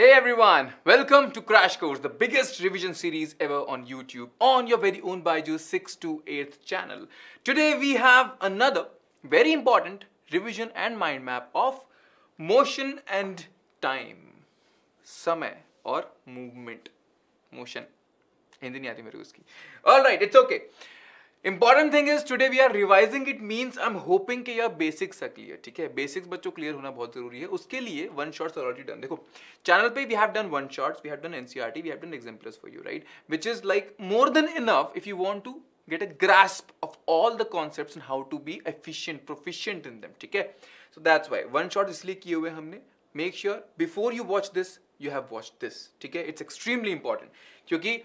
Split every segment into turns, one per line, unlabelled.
Hey everyone, welcome to Crash Course, the biggest revision series ever on YouTube on your very own Byju's 6 to 8th channel. Today we have another very important revision and mind map of motion and time. Samay or movement. Motion. Hindi नहीं आती मेरे को इसकी important thing is today we are revising it means I am hoping कि यार basics का clear ठीक है बेसिक्स बच्चों क्लियर होना बहुत जरूरी है उसके लिए वन शॉर्ट्स ऑलरेडी डन देखो चैनल पे we have done one shots we have done NCERT we have done examples for you right which is like more than enough if you want to get a grasp of all the concept how to be efficient proficient in them ठीक है so that's why one shot इसलिए किए हुए हमने make sure before you watch this you have watch this ठीक है it's extremely important क्योंकि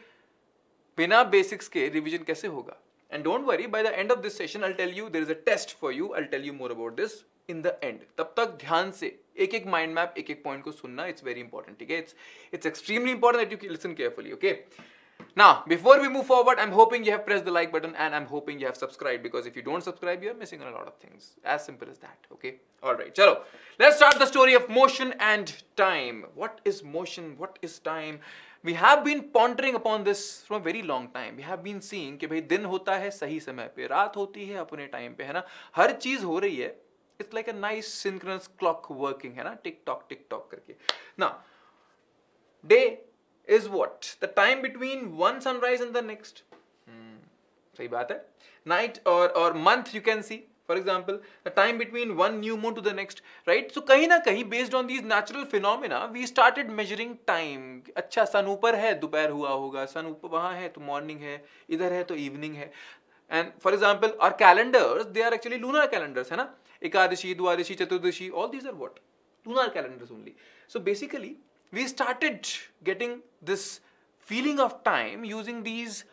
बिना बेसिक्स के रिविजन कैसे होगा And don't worry, by the end of this session, I'll tell you there is a test for you. I'll tell you more about this in the end. तब तक ध्यान se, एक एक माइंड मैप point. एक point को सुनना it's very important ठीक है it's it's extremely Now, before we move forward, I'm hoping you have pressed the like button and I'm hoping you have subscribed because if you don't subscribe, you're missing a lot of things. As simple as that, okay? All right, chalo. Let's start the story of motion and time. What is motion? What is time? We have been pondering upon this from very long time we have been seeing कि भाई दिन होता है सही समय पे रात होती है अपने टाइम पे है ना हर चीज हो रही है it's like a nice synchronous clock working है ना टिक टॉक टिक टॉक करके ना day is what the time between one sunrise and the next सही बात है नाइट और month you can see for example time between one new moon to the next right so कहीं ना कहीं based on these natural phenomena we started measuring time अच्छा sun ऊपर है दोपहर हुआ होगा सन ऊपर वहाँ है तो मॉर्निंग है इधर है तो इवनिंग है and for example our calendars they are actually lunar calendars है ना Ekadashi Dwadashi Chaturdashi all these are what lunar calendar only so basically we started getting this feeling of time using these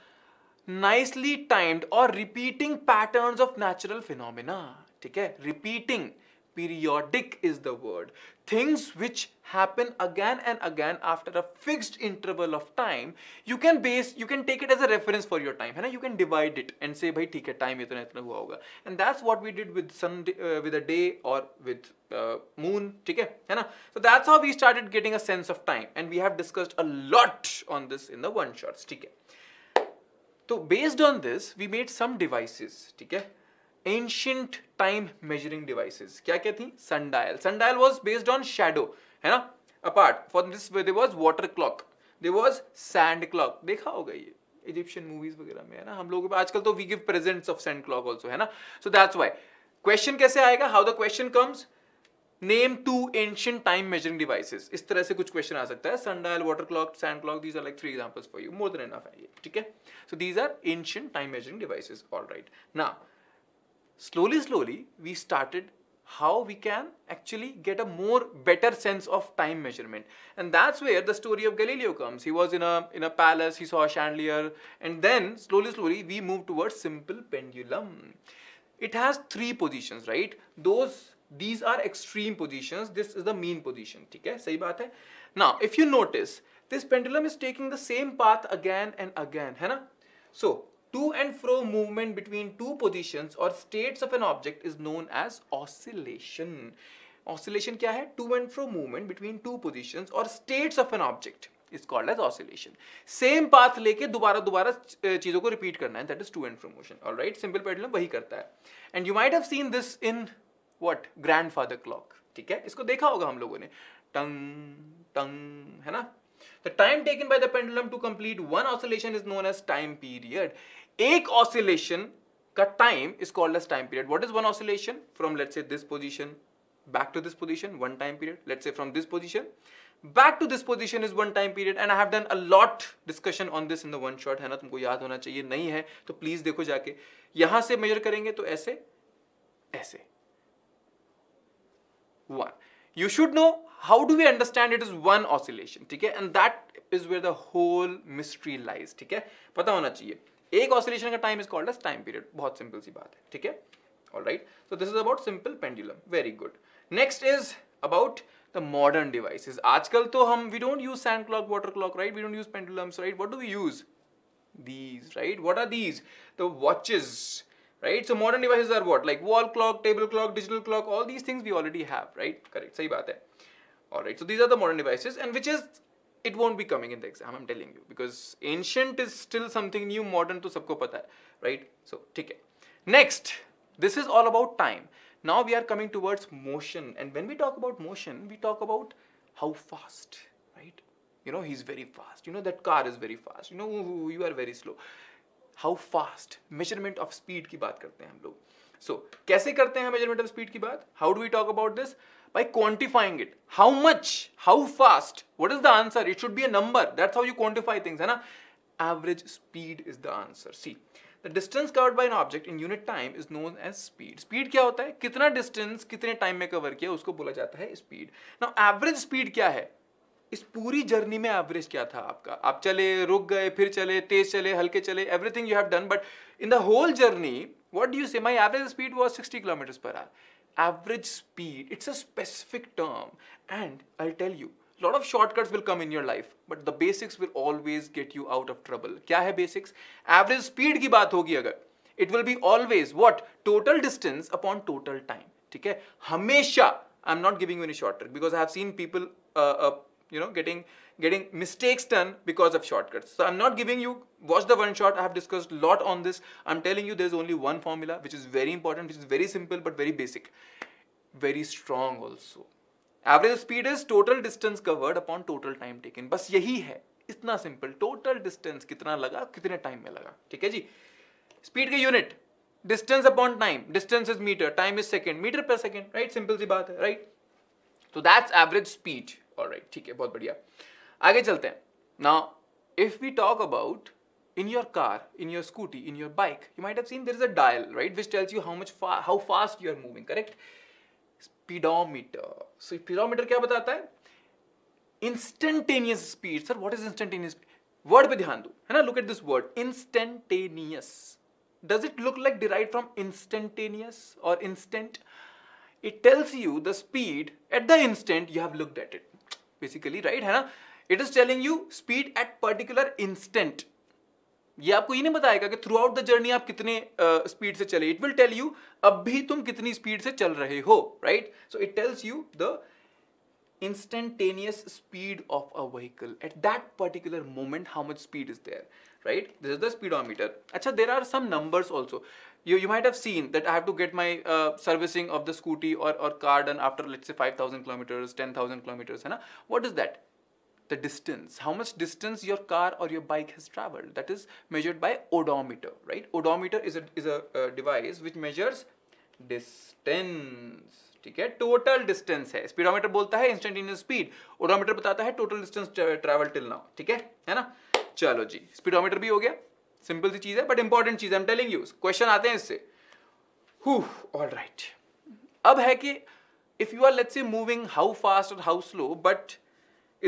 nicely timed or repeating patterns of natural phenomena Okay, repeating periodic is the word things which happen again and again after a fixed interval of time you can base you can take it as a reference for your time है ना you can divide it and say भाई ठीक है time इतना इतना हुआ होगा and that's what we did with sun uh, with a day or with uh, moon ठीक है है ना so that's how we started getting a sense of time and we have discussed a lot on this in the one shots Okay. तो based on this we made some devices ठीक है ancient time measuring devices क्या क्या थी sundial sundial was based on shadow है ना apart for this was was water clock they was sand clock देखा होगा ये इजिप्शियन मूवीज वगैरह में है ना हम लोगों आजकल तो we give presents of sand clock also है ना सो दैट्स वाई क्वेश्चन कैसे आएगा how the question comes Name two ancient time measuring devices. इस तरह से कुछ क्वेश्चन आ सकता है clock, sand clock. These are like three examples for you. More than enough. Okay. So these है ये ठीक है measuring devices. All right. Now, slowly slowly we started how we can actually get a more better sense of time measurement and that's where the story of galileo comes he was in a in a palace he saw a chandelier and then slowly slowly we move towards simple pendulum it has three positions right those these are extreme position this is the mean position ठीक है सही बात है ना if you notice this pendulum is taking the same path again and again है ना so to and fro movement between two position और states of an object is known as oscillation oscillation क्या है to and fro movement between two position और states of an object is called as oscillation same path लेके दोबारा दोबारा चीजों को repeat करना है that is to and fro motion right simple pendulum वही करता है and you might have seen this in what grandfather clock ठीक है इसको देखा होगा हम लोगों ने टंग टंग है ना the time taken by the pendulum to complete one oscillation is known as time period एक ऑसिलेशन का time is called as time period what is one oscillation from let say this position back to this position one time period let say from this position back to this position is one time period and I have done a lot discussion on this in the one shot है ना तुमको याद होना चाहिए नहीं है तो please देखो जाके यहां से मेजर करेंगे तो ऐसे ऐसे one you should know how do we understand it is one oscillation ठीक है and that is where the whole mystery lies ठीक है पता होना चाहिए एक ऑसिलेशन का time is called as time period बहुत सिंपल सी बात है ठीक है all right so this is about simple pendulum very good next is about the modern devices आजकल तो हम we don't use sand clock water clock right we don't use pendulums right what do we use these right what are these the watches right? So modern devices are what? Like wall clock, table clock, digital clock, all these things we already have, right? Correct, sahi baat hai. All right, so these are the modern devices and which is, it won't be coming in the exam, I'm telling you. Because ancient is still something new, modern to sabko pata hai, right? So, theek hai. Next, this is all about time. Now we are coming towards motion and when we talk about motion, we talk about how fast, right? You know, he's very fast. You know, that car is very fast. You know, you are very slow. How fast measurement of speed की बात करते हैं हम लोग सो so, कैसे करते हैं measurement of speed की बात how do we talk about this by quantifying it how much how fast what is the answer it should be a number that's how you quantify things है ना average speed is the answer see the distance covered by an object in unit time is known as speed speed क्या होता है कितना distance कितने time में cover किया उसको बोला जाता है स्पीड ना एवरेज स्पीड क्या है इस पूरी जर्नी में एवरेज क्या था आपका आप चले रुक गए फिर चले तेज चले हल्के चले everything you have done but in the whole journey what do you say my average speed was 60 kilometre per hour average speed it's a specific term and I tell you lot of shortcuts will come in your life but the basics will always get you out of trouble क्या है basics average speed की बात होगी अगर it will be always what total distance upon total time ठीक है हमेशा I am not giving you any shortcut because I have seen people you know getting getting mistakes done because of shortcuts so i'm not giving you watch the one shot i have discussed a lot on this i'm telling you there's only one formula which is very important which is very simple but very basic very strong also average speed is total distance covered upon total time taken Bas yahi hai. इतना simple. Total distance कितना laga, कितने time में laga. ठीक है ji. Speed के unit distance upon time. Distance is meter, time is second. Meter per second, right? Simple si baat hai, right? So that's average speed. और right ठीक है बहुत बढ़िया आगे चलते हैं ना if we talk about in your car in your scooty in your bike you might seen seen is a dial right which tells you how much how fast you are moving correct speedometer so speedometer क्या बताता है instantaneous speed sir what is instantaneous word पे ध्यान दो है ना look at this word instantaneous does it look like derive from instantaneous और instant it tells you the speed at the instant you have looked at it basically right है ना it is telling you speed at particular instant ये आपको ये नहीं बताएगा कि through out the journey आप कितने स्पीड uh, से चले इट विल टेल यू अब भी तुम कितनी स्पीड से चल रहे हो right so it tells you the instantaneous speed of a vehicle at that particular moment how much speed is there right this is the speedometer अच्छा there are some numbers also you, you might have seen that I have to get my uh, servicing of the scooty or, or car done after let's say 5,000 kilometers, 10,000 kilometers. Hai na? What is that? The distance. How much distance your car or your bike has traveled. That is measured by odometer, right? Odometer is a, is a uh, device which measures distance. ठीक है total distance है speedometer बोलता है instantaneous speed odometer बताता है total distance travel till now ठीक है है ना चलो जी स्पीडोमीटर भी हो गया सिंपल सी चीज़ है बट इंपॉर्टेंट चीज़ है एम टेलिंग यू क्वेश्चन आते हैं इससे ऑल राइट अब है कि if you are let's say moving how fast और how slow but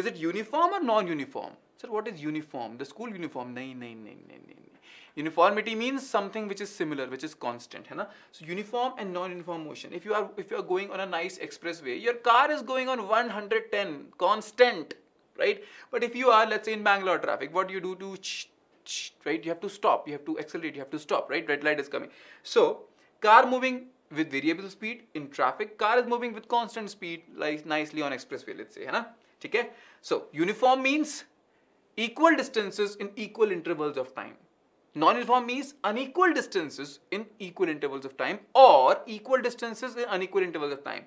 is it uniform और non uniform sir what is uniform the school uniform नहीं नहीं नहीं नहीं नहीं uniformity means something which is similar which is constant है ना so uniform and non uniform motion if you are if you are going on a nice expressway your car is going on one hundred ten constant right but if you are let's in Bangalore traffic what you do to right? You have to stop, you have to accelerate, you have to stop, right? Red light is coming. So, car moving with variable speed in traffic, car is moving with constant speed, like nicely on expressway, let's say, है ना? ठीक है? So, uniform means equal distances in equal intervals of time. Non-uniform means unequal distances in equal intervals of time or equal distances in unequal intervals of time.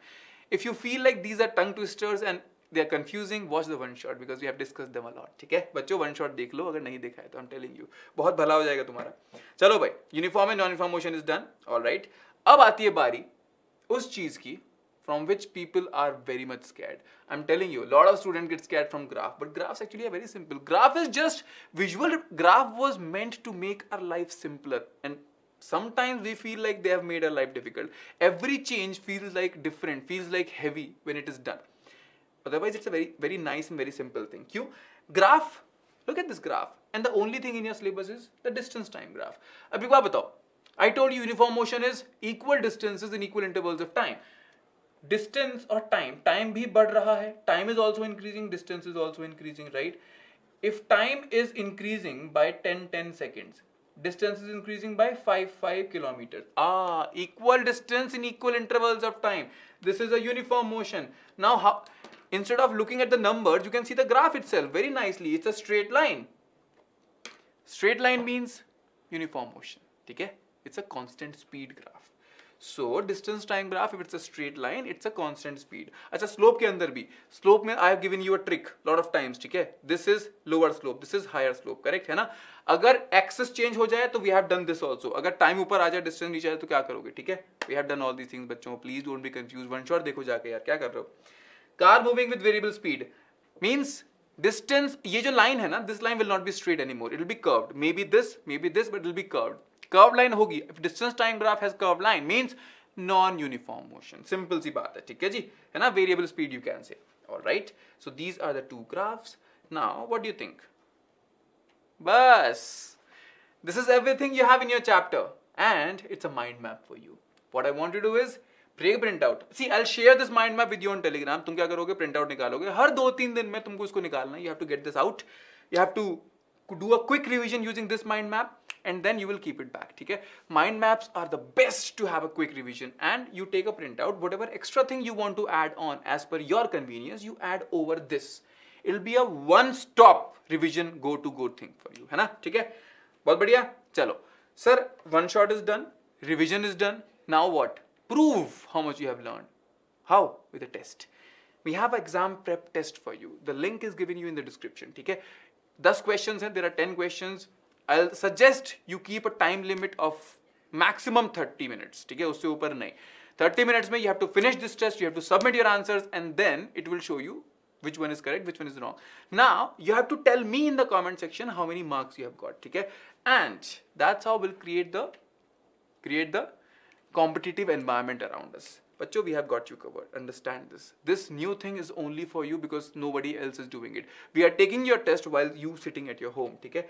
If you feel like these are tongue twisters and they are confusing watch the one shot because we have discuss them a lot ठीक है बच्चों one shot देख लो अगर नहीं देखा है तो I am telling you बहुत भला हो जाएगा तुम्हारा चलो भाई uniform and non uniform motion is done all अब आती है बारी उस चीज की from which people are very much scared. I'm telling you, a lot of students get scared from graph, but graphs actually are very simple. Graph is just visual, graph was meant to make our life simpler and sometimes we feel like they have made our life difficult. Every change feels like different, feels like heavy when it is done. Otherwise, it's a very, very nice and very simple thing. Q, graph, look at this graph. And the only thing in your syllabus is the distance time graph. Abhi I told you uniform motion is equal distances in equal intervals of time. Distance or time, time भी बढ़ Time is also increasing, distance is also increasing, right? If time is increasing by 10, 10 seconds, distance is increasing by 5 5 kilometers ah equal distance in equal intervals of time this is a uniform motion now how instead of looking at the numbers you can see the graph itself very nicely it's a straight line straight line means uniform motion ठीक है it's a constant speed graph so distance time graph if it's a straight line it's a constant speed अच्छा slope के अंदर भी slope में I have given you a trick lot of times ठीक है this is lower slope this is higher slope correct है ना अगर एक्सेस चेंज हो जाए तो we have done this also अगर टाइम ऊपर आ जाए डिस्टेंस नीचे आए तो क्या करोगे ठीक है we have done all these things बच्चों please don't be confuse one shot देखो जाके यार क्या कर रहे हो car moving with variable speed means distance ये जो लाइन है ना this line will not be straight any more it be curve may be this may be this but it will be curve curve line होगी distance time graph has curve line means non uniform motion simple सी बात है ठीक है जी है ना variable speed you can say all right so these are the two graphs now what do think बस this is everything you have in your chapter and it's a mind map for you what I want to do is free print out see I share this mind map with you on Telegram तुम क्या करोगे print out निकालोगे हर दो तीन दिन में तुमको इसको निकालना you have to get this out you have to do a quick revision using this mind map and then you will keep it back ठीक है mind maps are the best to have a quick revision and you take a print out whatever extra thing you want to add on as per your convenience you add over this it be a one stop revision go to go thing for you है ना ठीक है बहुत बढ़िया चलो sir one shot is done revision is done now what prove how much you have learned. How? With a test. We have exam prep test for you. The link is given you in the description. Okay? 10 questions and there are 10 questions. I'll suggest you keep a time limit of maximum 30 minutes. Okay? है उससे ऊपर 30 minutes में you have to finish this test, you have to submit your answers and then it will show you which one is correct, which one is wrong. Now, you have to tell me in the comment section how many marks you have got, okay? And that's how we'll create the, create the competitive environment around us. But we have got you covered. Understand this. This new thing is only for you because nobody else is doing it. We are taking your test while you sitting at your home. Okay?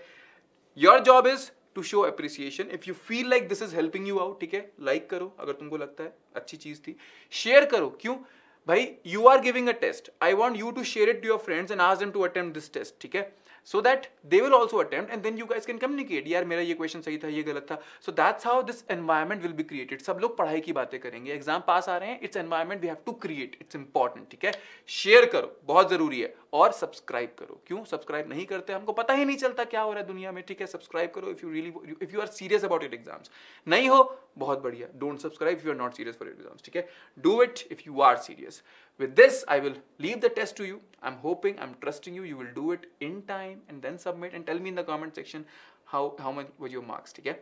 Your job is to show appreciation. If you feel like this is helping you out, okay? like karo, agar tumko lagta hai, achhi cheez thi. Share karo. Kyun? Bhai, you are giving a test. I want you to share it to your friends and ask them to attempt this test. Okay? So that they will also attempt and then you guys can communicate यार मेरा ये question सही था ये गलत था so that's how this environment will be created सब लोग पढ़ाई की बातें करेंगे एग्जाम पास आ रहे हैं it's environment we have to create it's important ठीक है शेयर करो बहुत जरूरी है और सब्सक्राइब करो क्यों सब्सक्राइब नहीं करते हमको पता ही नहीं चलता क्या हो रहा है दुनिया में ठीक है सब्सक्राइब करो if you really if you are serious about it exams नहीं हो बहुत बढ़िया don't subscribe you are not serious for exams ठीक है do it if you are serious With this, I will leave the test to you. I'm hoping, I'm trusting you, you will do it in time and then submit and tell me in the comment section how, how much were your marks, okay?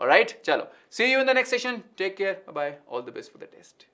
Alright, chalo. See you in the next session. Take care. Bye-bye. All the best for the test.